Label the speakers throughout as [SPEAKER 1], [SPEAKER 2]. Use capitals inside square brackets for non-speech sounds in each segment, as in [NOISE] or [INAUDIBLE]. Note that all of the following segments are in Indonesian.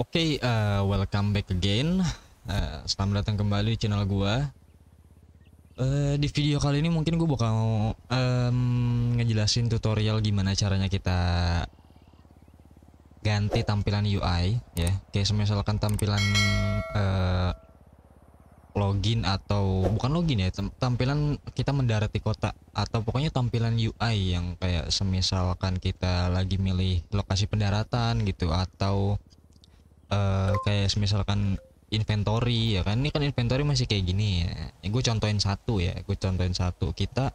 [SPEAKER 1] Oke, okay, uh, eh, welcome back again. Uh, selamat datang kembali di channel gua. Uh, di video kali ini mungkin gua bakal um, ngejelasin tutorial gimana caranya kita ganti tampilan UI ya. Kayak misalkan tampilan uh, login atau bukan login ya, tampilan kita mendarat di kota atau pokoknya tampilan UI yang kayak semisalkan kita lagi milih lokasi pendaratan gitu atau Eh, kayak misalkan inventory ya kan ini kan inventory masih kayak gini ya, ya gue contohin satu ya gue contohin satu kita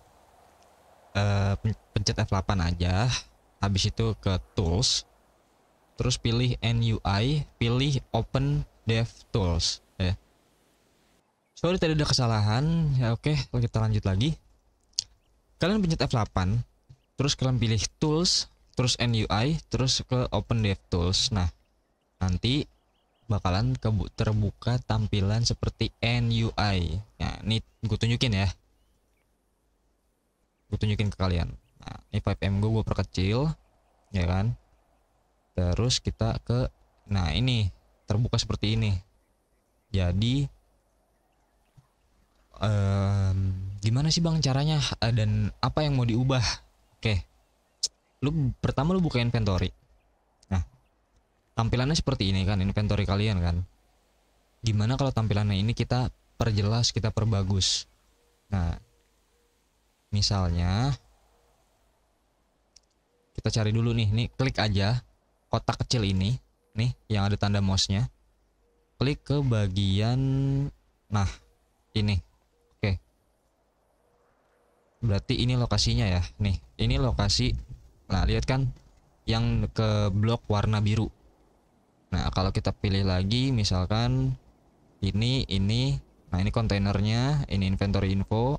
[SPEAKER 1] uh, pencet F8 aja habis itu ke tools terus pilih NUI pilih open dev tools ya sorry tadi ada kesalahan ya oke kita lanjut lagi kalian pencet F8 terus kalian pilih tools terus NUI terus ke open dev tools nah nanti bakalan terbuka tampilan seperti NUI. Nah, ini gue tunjukin ya. Gue tunjukin ke kalian. Nah, ini 5M gue, gue perkecil, ya kan? Terus kita ke, nah ini terbuka seperti ini. Jadi, um, gimana sih bang caranya dan apa yang mau diubah? Oke, lu pertama lu buka inventory tampilannya seperti ini kan inventory kalian kan gimana kalau tampilannya ini kita perjelas kita perbagus nah misalnya kita cari dulu nih nih klik aja kotak kecil ini nih yang ada tanda mouse-nya klik ke bagian nah ini oke berarti ini lokasinya ya nih ini lokasi nah lihat kan yang ke blok warna biru Nah, kalau kita pilih lagi misalkan ini ini nah ini kontainernya, ini inventory info.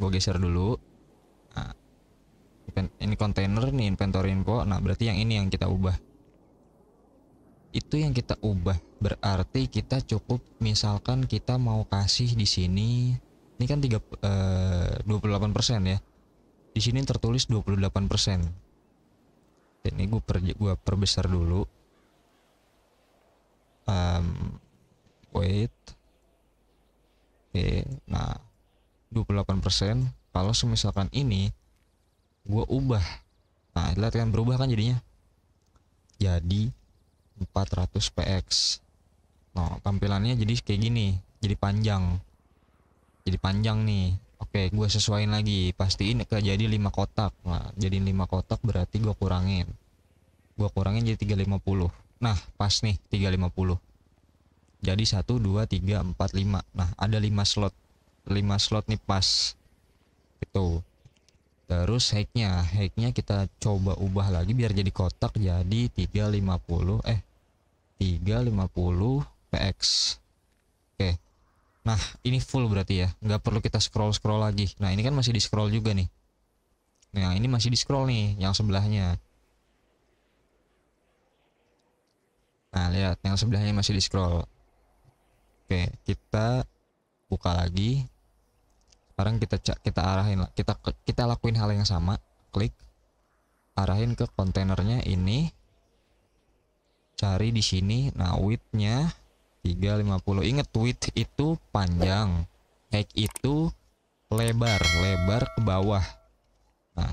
[SPEAKER 1] Gue geser dulu. Nah, ini kontainer, ini inventory info. Nah, berarti yang ini yang kita ubah. Itu yang kita ubah. Berarti kita cukup misalkan kita mau kasih di sini ini kan 3 eh, 28% ya. Di sini tertulis 28% ini gue per gua perbesar dulu um, wait oke okay, nah 28% kalau misalkan ini gue ubah nah lihat kan berubah kan jadinya jadi 400 px nah tampilannya jadi kayak gini jadi panjang jadi panjang nih Oke, gue sesuaiin lagi. Pastiin ke eh, jadi 5 kotak. Nah, jadi 5 kotak berarti gue kurangin. Gue kurangin jadi 350. Nah, pas nih 350. Jadi 1 2 3 4 5. Nah, ada 5 slot. 5 slot nih pas. Itu. Terus hacknya, hacknya kita coba ubah lagi biar jadi kotak jadi 350 eh 350 PX. Oke. Nah, ini full berarti ya. Nggak perlu kita scroll-scroll lagi. Nah, ini kan masih di-scroll juga nih. Nah, ini masih di-scroll nih yang sebelahnya. Nah, lihat yang sebelahnya masih di-scroll. Oke, kita buka lagi. Sekarang kita kita arahin kita kita lakuin hal yang sama. Klik arahin ke kontainernya ini. Cari di sini. Nah, width-nya 350 inget tweet itu panjang height itu lebar lebar ke bawah nah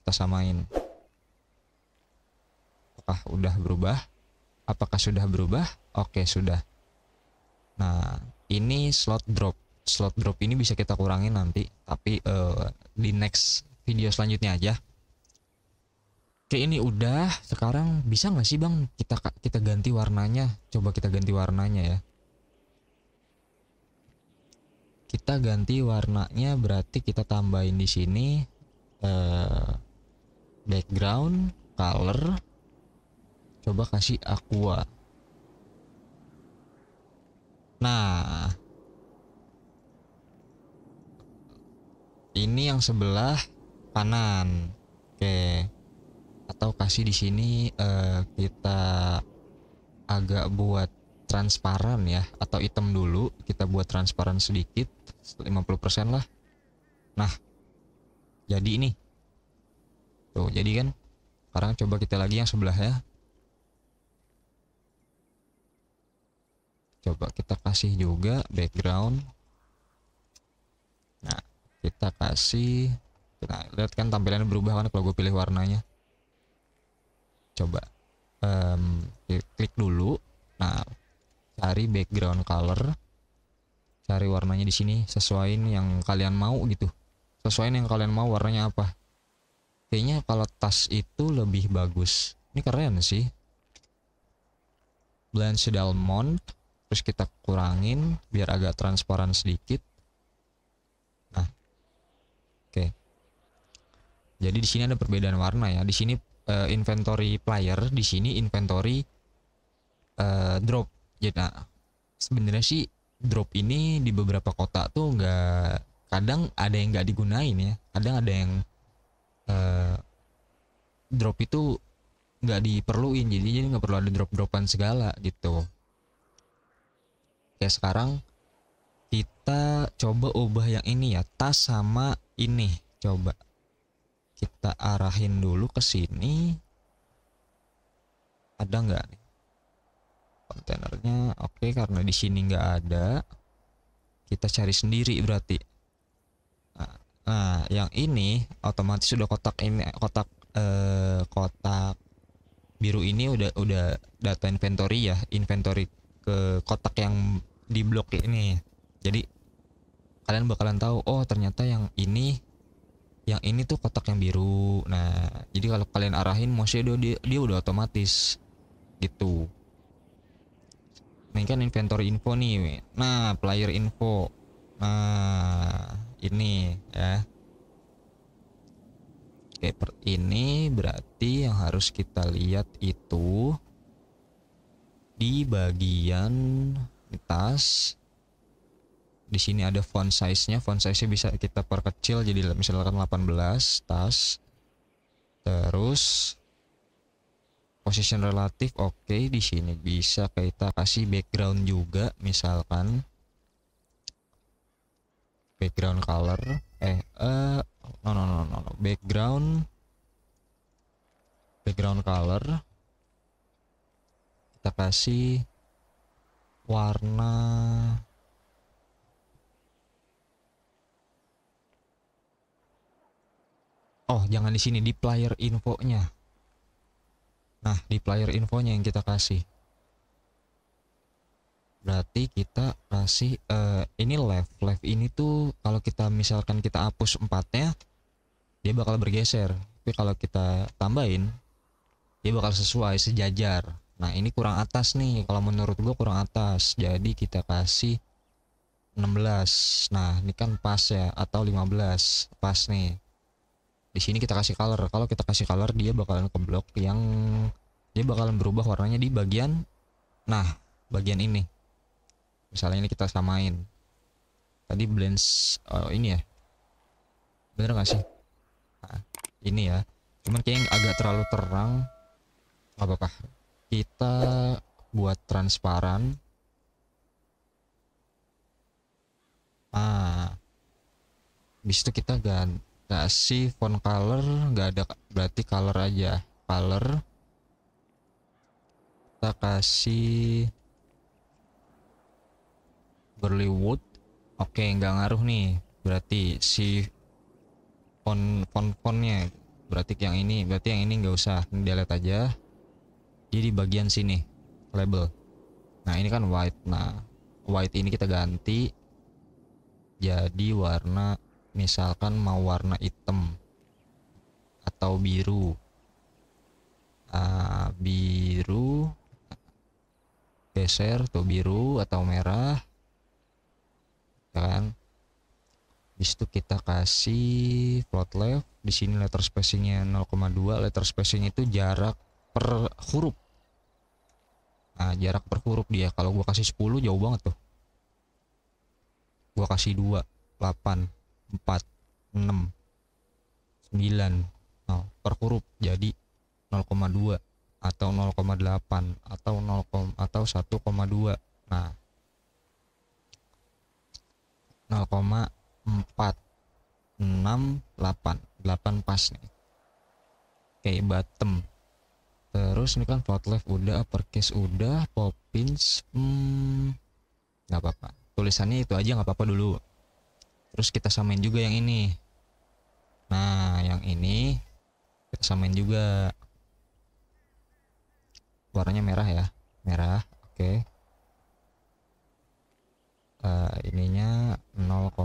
[SPEAKER 1] kita samain apakah udah berubah apakah sudah berubah oke sudah nah ini slot drop slot drop ini bisa kita kurangin nanti tapi uh, di next video selanjutnya aja Oke ini udah sekarang bisa nggak sih bang kita kita ganti warnanya coba kita ganti warnanya ya kita ganti warnanya berarti kita tambahin di sini eh, background color coba kasih aqua nah ini yang sebelah kanan oke atau kasih di sini eh, kita agak buat transparan ya atau item dulu kita buat transparan sedikit 50% lah nah jadi ini tuh jadi kan sekarang coba kita lagi yang sebelah ya coba kita kasih juga background nah kita kasih kita nah, lihat kan tampilannya berubah kan kalau gue pilih warnanya coba um, klik dulu nah cari background color cari warnanya di sini sesuaiin yang kalian mau gitu sesuaiin yang kalian mau warnanya apa kayaknya kalau tas itu lebih bagus ini keren sih blend sedal mount terus kita kurangin biar agak transparan sedikit nah oke okay. jadi di sini ada perbedaan warna ya di sini uh, inventory player di sini inventory uh, drop ya nah, sebenarnya sih drop ini di beberapa kota tuh nggak kadang ada yang nggak digunain ya kadang ada yang uh, drop itu nggak diperluin jadi jadi nggak perlu ada drop dropan segala gitu kayak sekarang kita coba ubah yang ini ya tas sama ini coba kita arahin dulu ke sini ada nggak nih kontainernya oke okay, karena di sini nggak ada kita cari sendiri berarti nah, nah yang ini otomatis sudah kotak ini kotak eh, kotak biru ini udah udah data inventory ya inventory ke kotak yang di blok ini jadi kalian bakalan tahu oh ternyata yang ini yang ini tuh kotak yang biru nah jadi kalau kalian arahin mouse dia dia udah otomatis gitu ini kan inventory info nih. Nah, player info. Nah, ini ya. Oke, per ini berarti yang harus kita lihat itu di bagian tas. Di sini ada font size-nya. Font size-nya bisa kita perkecil jadi misalkan 18 tas. Terus position relatif oke okay. di sini bisa kita kasih background juga misalkan background color eh uh, no, no no no no background background color kita kasih warna oh jangan di sini di player infonya Nah, di player infonya yang kita kasih. Berarti kita kasih uh, ini left. Left ini tuh kalau kita misalkan kita hapus empatnya, dia bakal bergeser. Tapi kalau kita tambahin, dia bakal sesuai sejajar. Nah, ini kurang atas nih. Kalau menurut gua kurang atas. Jadi kita kasih 16. Nah, ini kan pas ya atau 15. Pas nih di sini kita kasih color kalau kita kasih color dia bakalan ke blok yang dia bakalan berubah warnanya di bagian nah bagian ini misalnya ini kita samain tadi blends oh, ini ya bener gak sih nah, ini ya cuman kayaknya agak terlalu terang apakah apa-apa kita buat transparan ah bis itu kita ganti kasih font color nggak ada berarti color aja color kita kasih wood oke nggak ngaruh nih berarti si font font fontnya berarti yang ini berarti yang ini nggak usah delete aja jadi bagian sini label nah ini kan white nah white ini kita ganti jadi warna misalkan mau warna hitam atau biru uh, biru geser tuh biru atau merah ya kan disitu kita kasih plot left di sini letter spacingnya 0,2 letter spacing itu jarak per huruf nah jarak per huruf dia kalau gua kasih 10 jauh banget tuh gua kasih 2 8 4 6 9 nah, per huruf jadi 0,2 atau 0,8 atau 0, atau 1,2 nah 0,468 8 pas nih oke bottom terus ini kan float left udah uppercase udah poppins hmm nggak apa-apa tulisannya itu aja nggak apa-apa dulu terus kita samain juga yang ini nah yang ini kita samain juga warnanya merah ya merah oke okay. uh, eh, ininya 0,6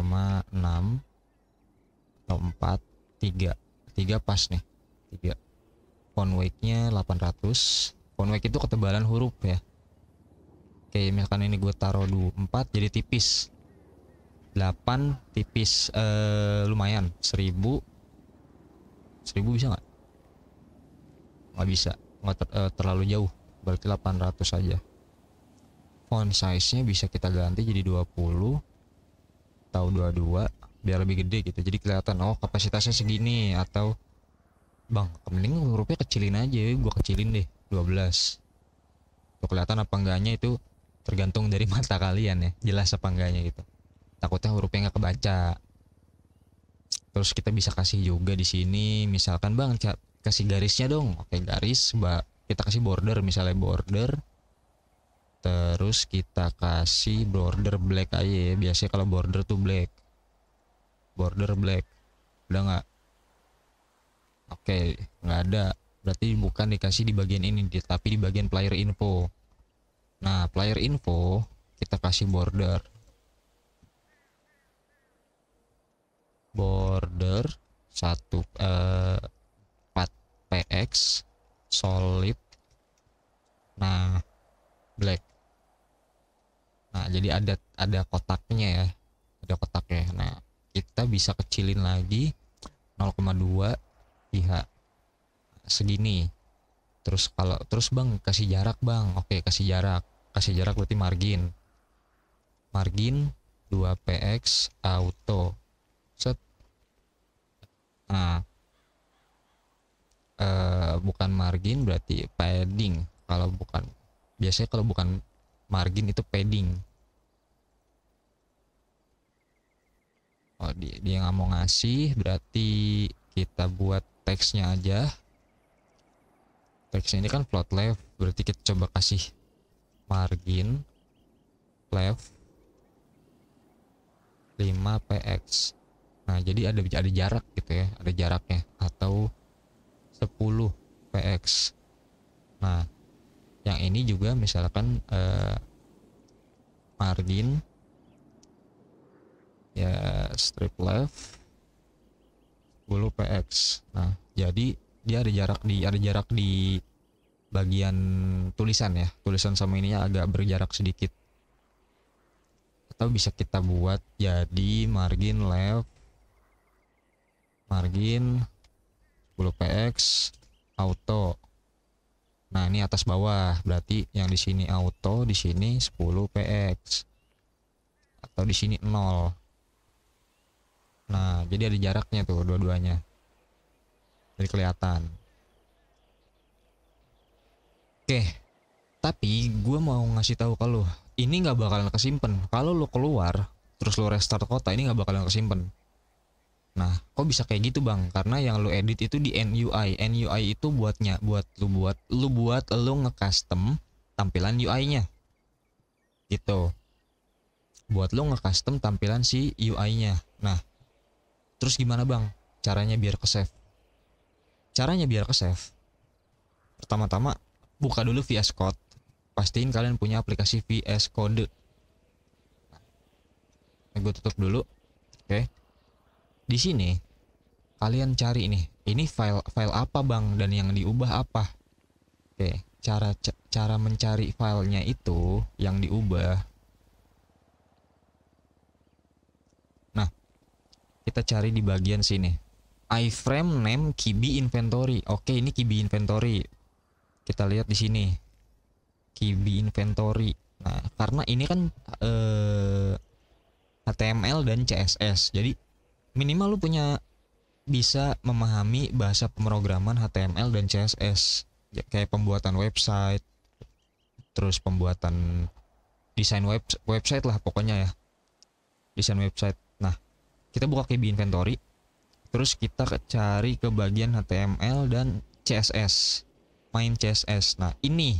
[SPEAKER 1] atau 4 3 3 pas nih 3 font weightnya 800 font weight itu ketebalan huruf ya oke misalkan ini gue taruh 4 jadi tipis 8 tipis eh, lumayan 1000 1000 bisa nggak nggak bisa nggak ter, eh, terlalu jauh berarti 800 saja font size nya bisa kita ganti jadi 20 atau 22 biar lebih gede gitu jadi kelihatan oh kapasitasnya segini atau bang mending hurufnya kecilin aja gua kecilin deh 12 tuh kelihatan apa enggaknya itu tergantung dari [LAUGHS] mata kalian ya jelas apa enggaknya gitu takutnya hurufnya nggak kebaca terus kita bisa kasih juga di sini misalkan bang kasih garisnya dong oke garis mbak kita kasih border misalnya border terus kita kasih border black aja ya biasanya kalau border tuh black border black udah nggak oke nggak ada berarti bukan dikasih di bagian ini tapi di bagian player info nah player info kita kasih border border 1 eh, 4 px solid nah black nah jadi ada ada kotaknya ya ada kotaknya nah kita bisa kecilin lagi 0,2 pihak segini terus kalau terus bang kasih jarak bang oke kasih jarak kasih jarak berarti margin margin 2px auto macet nah e, bukan margin berarti padding kalau bukan biasanya kalau bukan margin itu padding oh dia, dia nggak mau ngasih berarti kita buat teksnya aja teksnya ini kan plot left berarti kita coba kasih margin left 5 px Nah, jadi ada ada jarak gitu ya, ada jaraknya atau 10 px. Nah, yang ini juga misalkan eh, margin ya strip left 10 px. Nah, jadi dia ada jarak di ada jarak di bagian tulisan ya. Tulisan sama ininya agak berjarak sedikit. Atau bisa kita buat jadi margin left margin 10px auto nah ini atas bawah berarti yang di sini auto di sini 10px atau di sini 0 nah jadi ada jaraknya tuh dua-duanya dari kelihatan oke tapi gue mau ngasih tahu kalau ini nggak bakalan kesimpan kalau lo keluar terus lo restart kota ini nggak bakalan kesimpan Nah, kok bisa kayak gitu bang? Karena yang lu edit itu di NUI. NUI itu buatnya, buat lu buat, lu buat lu nge-custom tampilan UI-nya. Gitu. Buat lu nge-custom tampilan si UI-nya. Nah, terus gimana bang? Caranya biar ke save. Caranya biar ke save. Pertama-tama buka dulu VS Code. Pastiin kalian punya aplikasi VS Code. Nah, gue tutup dulu. Oke. Okay di sini kalian cari nih ini file file apa bang dan yang diubah apa oke cara cara mencari filenya itu yang diubah nah kita cari di bagian sini iframe name kibi inventory oke ini kibi inventory kita lihat di sini kibi inventory nah karena ini kan eh, HTML dan CSS jadi minimal lu punya bisa memahami bahasa pemrograman HTML dan CSS ya, kayak pembuatan website terus pembuatan desain web website lah pokoknya ya desain website nah kita buka KB inventory terus kita cari ke bagian HTML dan CSS main CSS nah ini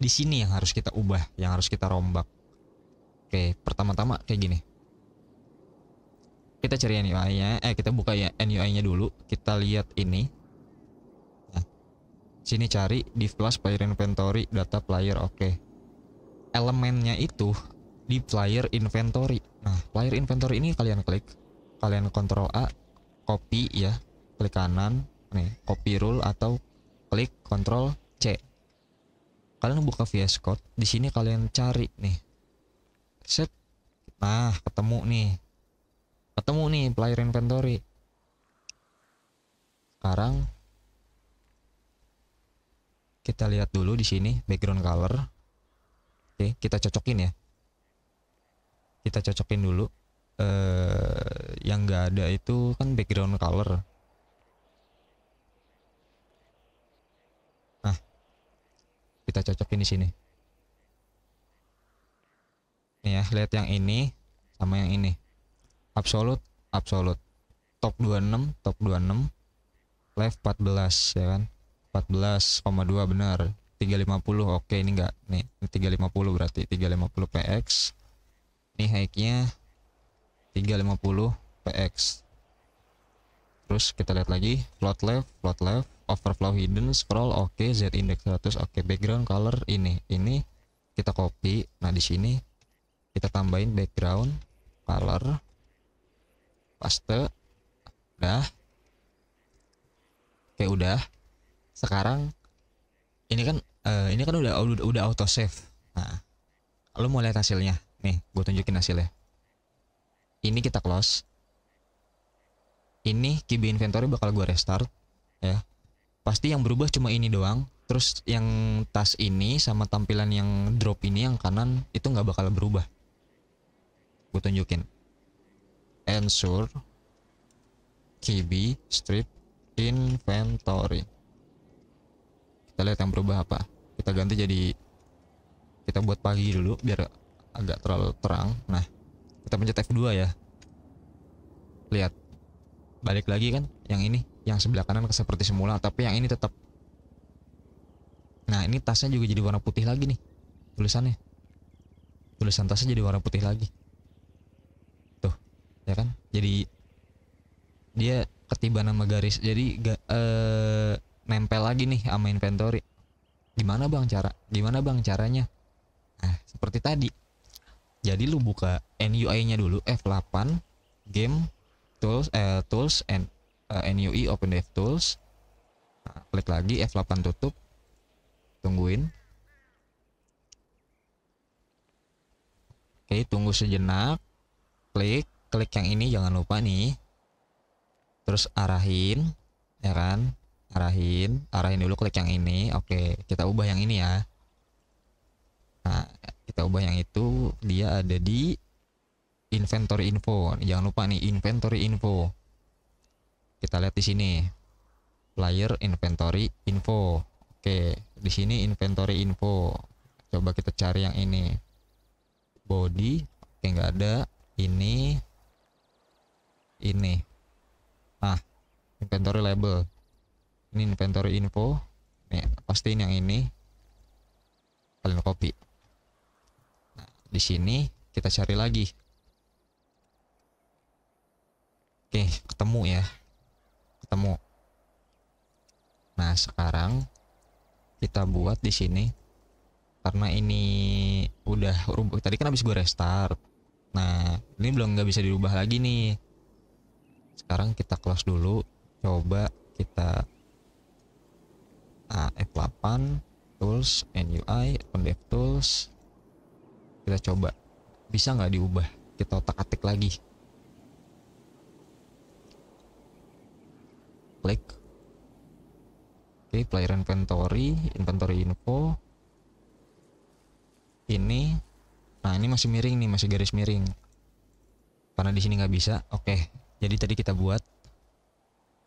[SPEAKER 1] di sini yang harus kita ubah yang harus kita rombak oke pertama-tama kayak gini kita cari NUI-nya eh kita buka ya NUI-nya dulu kita lihat ini nah, sini cari di plus player inventory data player oke okay. elemennya itu di player inventory nah player inventory ini kalian klik kalian kontrol A copy ya klik kanan nih copy rule atau klik kontrol C kalian buka VS Code di sini kalian cari nih set nah ketemu nih ketemu nih player inventory sekarang kita lihat dulu di sini background color oke kita cocokin ya kita cocokin dulu eh, yang nggak ada itu kan background color nah kita cocokin di sini nih ya lihat yang ini sama yang ini absolut absolut top 26 top 26 left 14 ya kan 14,2 benar 350 oke ini enggak nih 350 berarti 350 PX ini high-nya 350 PX terus kita lihat lagi float left float left overflow hidden scroll oke okay, Z index 100 oke okay, background color ini ini kita copy nah di sini kita tambahin background color paste udah oke udah sekarang ini kan uh, ini kan udah udah, udah auto save nah lo mau lihat hasilnya nih gue tunjukin hasilnya ini kita close ini kibi inventory bakal gue restart ya pasti yang berubah cuma ini doang terus yang tas ini sama tampilan yang drop ini yang kanan itu nggak bakal berubah gue tunjukin ensure KB strip inventory kita lihat yang berubah apa kita ganti jadi kita buat pagi dulu biar agak terlalu terang nah kita pencet F2 ya lihat balik lagi kan yang ini yang sebelah kanan seperti semula tapi yang ini tetap nah ini tasnya juga jadi warna putih lagi nih tulisannya tulisan tasnya jadi warna putih lagi ya kan jadi dia ketibaan sama garis jadi ga, e, nempel lagi nih sama inventory gimana bang cara gimana bang caranya nah seperti tadi jadi lu buka NUI nya dulu F8 game tools eh, tools and uh, eh, NUI open dev tools nah, klik lagi F8 tutup tungguin oke tunggu sejenak klik klik yang ini jangan lupa nih terus arahin ya kan arahin arahin dulu klik yang ini oke kita ubah yang ini ya nah kita ubah yang itu dia ada di inventory info jangan lupa nih inventory info kita lihat di sini player inventory info oke di sini inventory info coba kita cari yang ini body oke nggak ada ini ini nah inventory label ini inventory info nih posting yang ini kalian copy nah di sini kita cari lagi oke ketemu ya ketemu nah sekarang kita buat di sini karena ini udah rubuh tadi kan habis gue restart nah ini belum nggak bisa dirubah lagi nih sekarang kita close dulu coba kita nah, F8 tools NUI open dev tools kita coba bisa nggak diubah kita otak atik lagi klik oke okay, player inventory inventory info ini nah ini masih miring nih masih garis miring karena di sini nggak bisa oke okay, jadi tadi kita buat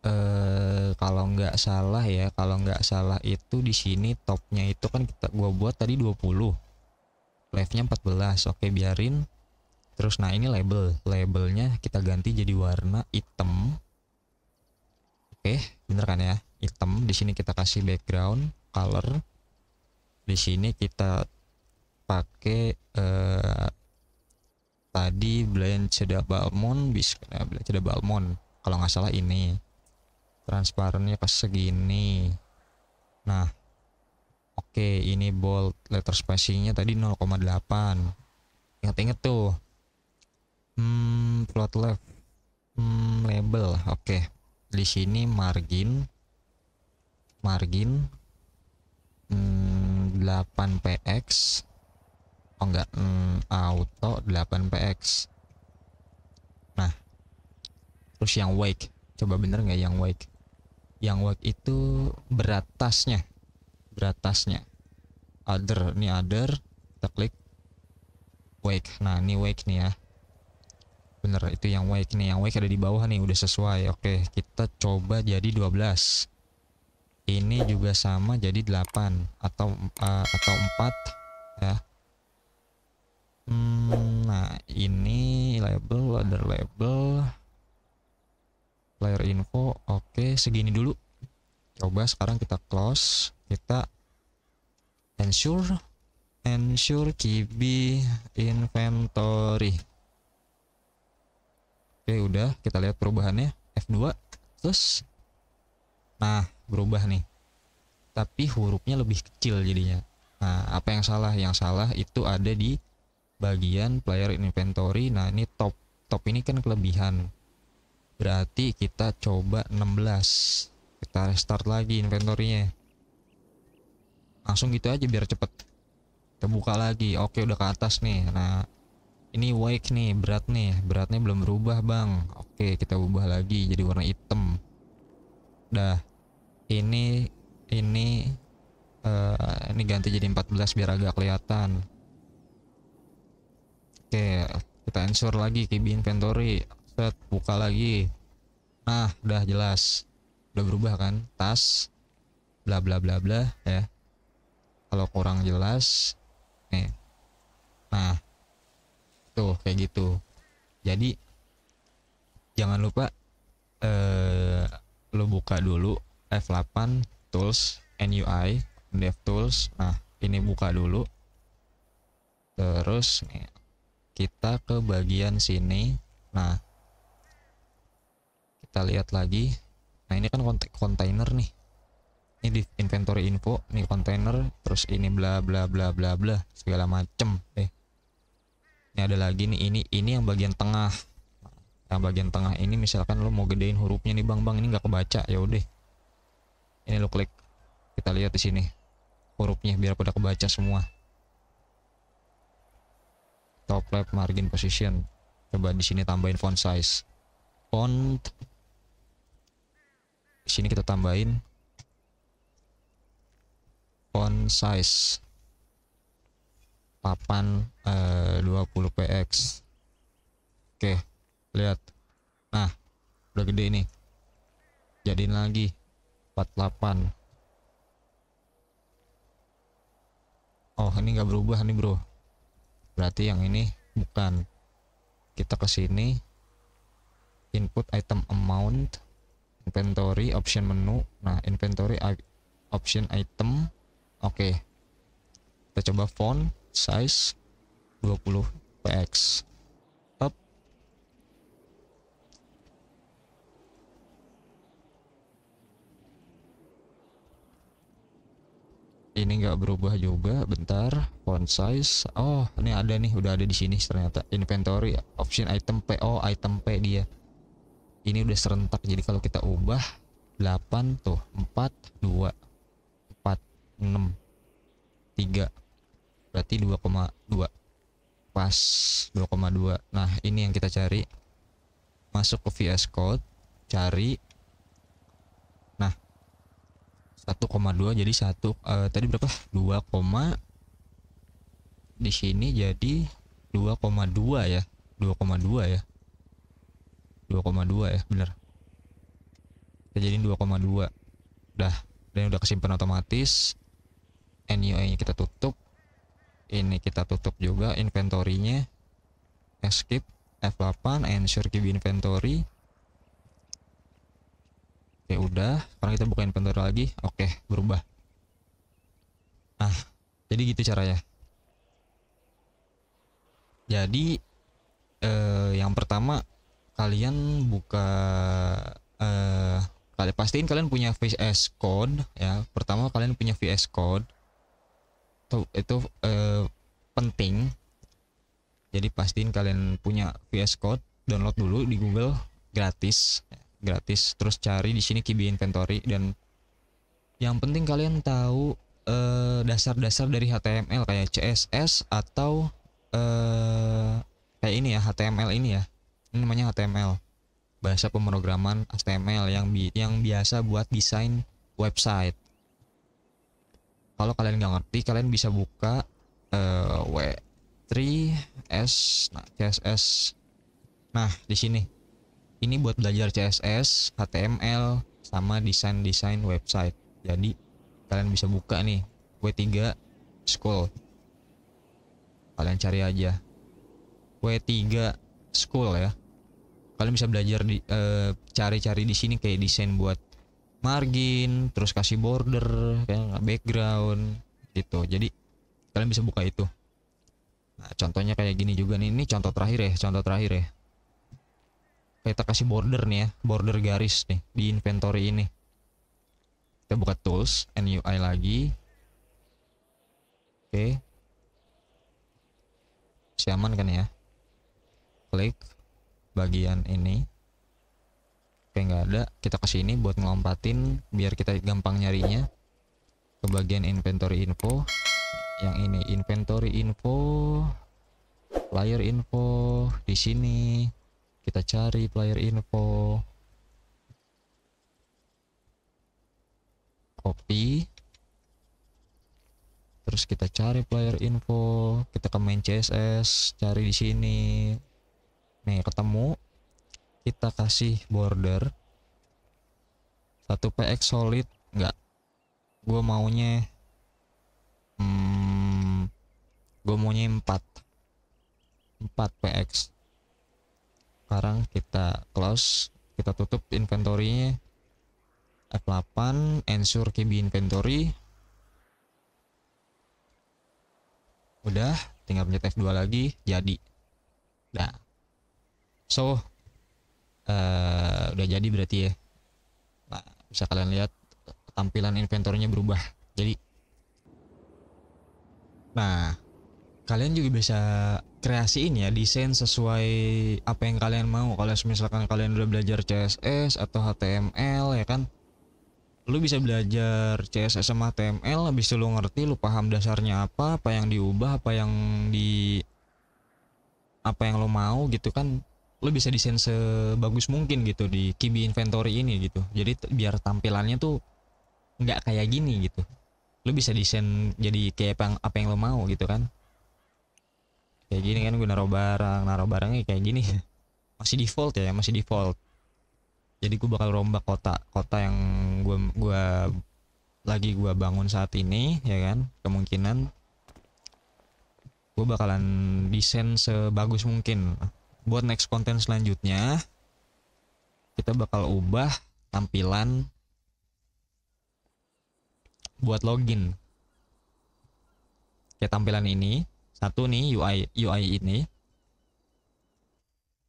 [SPEAKER 1] eh kalau nggak salah ya kalau nggak salah itu di sini topnya itu kan kita gua buat tadi 20 live nya 14 oke biarin terus nah ini label labelnya kita ganti jadi warna hitam oke bener kan ya hitam di sini kita kasih background color di sini kita pakai uh, tadi blend ceda balmon bisa ya, eh, blend ceda balmon kalau nggak salah ini transparannya pas segini nah oke okay, ini bold letter spacingnya tadi 0,8 inget-inget tuh hmm plot left hmm, label oke okay. di sini margin margin hmm, 8px oh enggak hmm, auto 8px nah terus yang wake coba bener nggak yang wake yang wake itu beratasnya, beratasnya. other ini other kita klik wake nah ini wake nih ya bener itu yang wake nih yang wake ada di bawah nih udah sesuai oke kita coba jadi 12 ini juga sama jadi 8 atau uh, atau 4 ya hmm, nah ini label ladder label player info oke segini dulu coba sekarang kita close kita ensure ensure kibi inventory oke udah kita lihat perubahannya F2 terus nah berubah nih tapi hurufnya lebih kecil jadinya nah apa yang salah yang salah itu ada di bagian player inventory nah ini top top ini kan kelebihan berarti kita coba 16 kita restart lagi inventorinya langsung gitu aja biar cepet kita buka lagi oke udah ke atas nih nah ini wake nih berat nih beratnya belum berubah bang oke kita ubah lagi jadi warna hitam dah ini ini uh, ini ganti jadi 14 biar agak kelihatan Oke, kita ensure lagi KB inventory. Set, buka lagi. Nah, udah jelas. Udah berubah kan? Tas bla bla bla bla ya. Kalau kurang jelas nih. Nah, tuh kayak gitu. Jadi jangan lupa eh lu buka dulu F8 tools NUI dev tools. Nah, ini buka dulu. Terus nih kita ke bagian sini nah kita lihat lagi nah ini kan kontainer nih ini di inventory info ini kontainer terus ini bla bla bla bla bla segala macem eh ini ada lagi nih ini ini yang bagian tengah yang bagian tengah ini misalkan lo mau gedein hurufnya nih bang bang ini nggak kebaca ya udah ini lo klik kita lihat di sini hurufnya biar pada kebaca semua top left margin position coba di sini tambahin font size font di sini kita tambahin font size papan eh, 20 px oke lihat nah udah gede ini jadiin lagi 48 oh ini nggak berubah nih bro berarti yang ini bukan kita ke sini input item amount inventory option menu nah inventory option item oke okay. kita coba font size 20 px up ini nggak berubah juga bentar size oh ini ada nih udah ada di sini ternyata inventory option item P oh item P dia ini udah serentak jadi kalau kita ubah 8 tuh 4 2 4 6 3 berarti 2,2 pas 2,2 nah ini yang kita cari masuk ke VS Code cari nah 1,2 jadi 1 uh, eh, tadi berapa di sini jadi 2,2 ya 2,2 ya 2,2 ya bener kita jadi 2,2 udah dan udah kesimpan otomatis NUI nya kita tutup ini kita tutup juga inventory-nya escape F8 ensure key inventory oke udah sekarang kita buka inventory lagi oke berubah nah jadi gitu caranya jadi eh, yang pertama kalian buka eh, kalian pastiin kalian punya VS Code ya. Pertama kalian punya VS Code itu, itu eh, penting. Jadi pastiin kalian punya VS Code, download dulu di Google gratis, gratis. Terus cari di sini Kibi Inventory dan yang penting kalian tahu eh, dasar -dasar dari HTML kayak CSS atau eh kayak ini ya HTML ini ya ini namanya HTML bahasa pemrograman HTML yang bi yang biasa buat desain website kalau kalian nggak ngerti kalian bisa buka uh, eh, W3S nah CSS nah di sini ini buat belajar CSS HTML sama desain desain website jadi kalian bisa buka nih W3 School kalian cari aja W3 school ya kalian bisa belajar di eh, cari-cari uh, di sini kayak desain buat margin terus kasih border kayak background gitu jadi kalian bisa buka itu nah contohnya kayak gini juga nih ini contoh terakhir ya contoh terakhir ya kita kasih border nih ya border garis nih di inventory ini kita buka tools NUI lagi oke okay masih aman kan ya klik bagian ini oke nggak ada kita ke sini buat ngelompatin biar kita gampang nyarinya ke bagian inventory info yang ini inventory info player info di sini kita cari player info copy terus kita cari player info kita ke main CSS cari di sini nih ketemu kita kasih border satu px solid enggak gue maunya hmm, gue maunya 4 4px sekarang kita close kita tutup inventory-nya F8 ensure key inventory udah tinggal pencet F2 lagi jadi nah so uh, udah jadi berarti ya nah, bisa kalian lihat tampilan inventornya berubah jadi nah kalian juga bisa kreasiin ya desain sesuai apa yang kalian mau kalau misalkan kalian udah belajar CSS atau HTML ya kan lu bisa belajar CSS sama TML habis itu lu ngerti lu paham dasarnya apa apa yang diubah apa yang di apa yang lo mau gitu kan lo bisa desain sebagus mungkin gitu di Kibi Inventory ini gitu jadi biar tampilannya tuh nggak kayak gini gitu lo bisa desain jadi kayak apa yang, apa yang lo mau gitu kan kayak gini kan gue naruh barang naruh barangnya kayak gini [LAUGHS] masih default ya masih default jadi gue bakal rombak kota kota yang gue gua lagi gue bangun saat ini ya kan kemungkinan gue bakalan desain sebagus mungkin buat next konten selanjutnya kita bakal ubah tampilan buat login kayak tampilan ini satu nih UI UI ini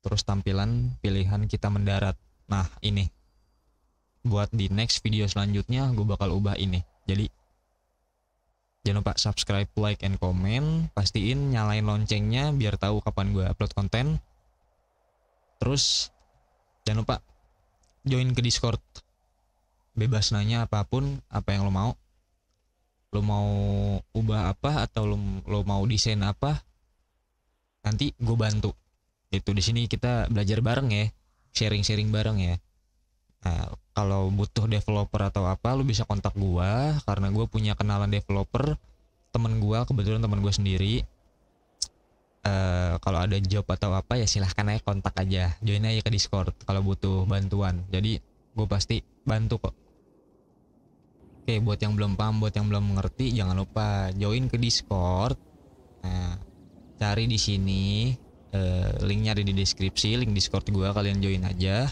[SPEAKER 1] terus tampilan pilihan kita mendarat Nah, ini. Buat di next video selanjutnya gue bakal ubah ini. Jadi jangan lupa subscribe, like, and comment. Pastiin nyalain loncengnya biar tahu kapan gue upload konten. Terus jangan lupa join ke Discord. Bebas nanya apapun, apa yang lo mau. Lo mau ubah apa atau lo, lo mau desain apa? Nanti gue bantu. Itu di sini kita belajar bareng ya sharing-sharing bareng ya. Nah, kalau butuh developer atau apa lu bisa kontak gua karena gua punya kenalan developer temen gua kebetulan temen gua sendiri Uh, kalau ada job atau apa ya silahkan aja kontak aja join aja ke discord kalau butuh bantuan jadi gue pasti bantu kok oke buat yang belum paham buat yang belum mengerti jangan lupa join ke discord nah cari di sini Eh, linknya ada di deskripsi link discord gue kalian join aja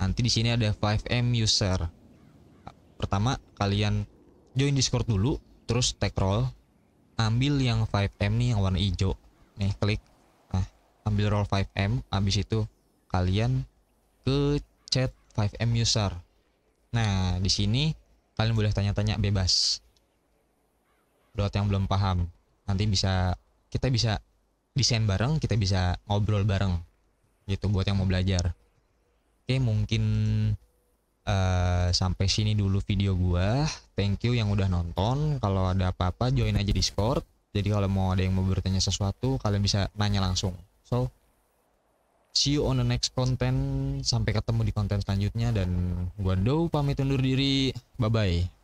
[SPEAKER 1] nanti di sini ada 5m user pertama kalian join discord dulu terus tag roll ambil yang 5m nih yang warna hijau nih klik nah ambil roll 5m abis itu kalian ke chat 5m user nah di sini kalian boleh tanya-tanya bebas buat yang belum paham nanti bisa kita bisa desain bareng kita bisa ngobrol bareng gitu buat yang mau belajar oke mungkin Uh, sampai sini dulu video gua. Thank you yang udah nonton. Kalau ada apa-apa join aja Discord. Jadi kalau mau ada yang mau bertanya sesuatu, kalian bisa nanya langsung. So, see you on the next content. Sampai ketemu di konten selanjutnya dan gua do pamit undur diri. Bye bye.